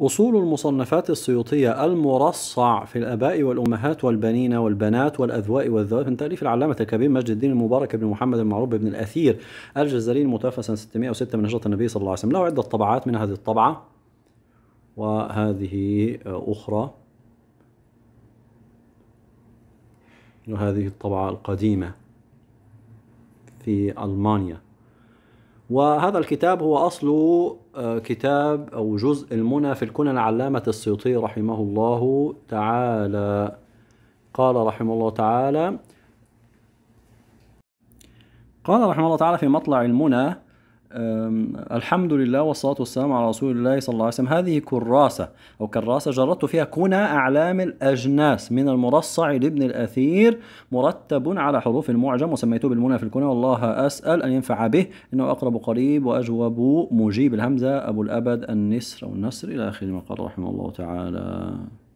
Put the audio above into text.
أصول المصنفات السيوطية المرصع في الآباء والأمهات والبنين والبنات والأذواء والذوات من تأليف العلامة الكبير مجد الدين المبارك بن محمد المعروف بن الأثير الجزري المتوفى سنة 606 من هجرة النبي صلى الله عليه وسلم له عدة طبعات من هذه الطبعة وهذه أخرى وهذه الطبعة القديمة في ألمانيا وهذا الكتاب هو أصل آه، كتاب أو جزء المنى في الكنى العلامة السيوطي رحمه الله تعالى قال رحمه الله تعالى قال رحمه الله تعالى في مطلع المنى الحمد لله والصلاة والسلام على رسول الله صلى الله عليه وسلم هذه كراسة أو كراسة جردت فيها كنى أعلام الأجناس من المرصع لابن الأثير مرتب على حروف المعجم وسميته بالمنى في الكنى والله أسأل أن ينفع به إنه أقرب قريب وأجوب مجيب الهمزة أبو الأبد النسر أو النسر إلى آخر ما قال رحمه الله تعالى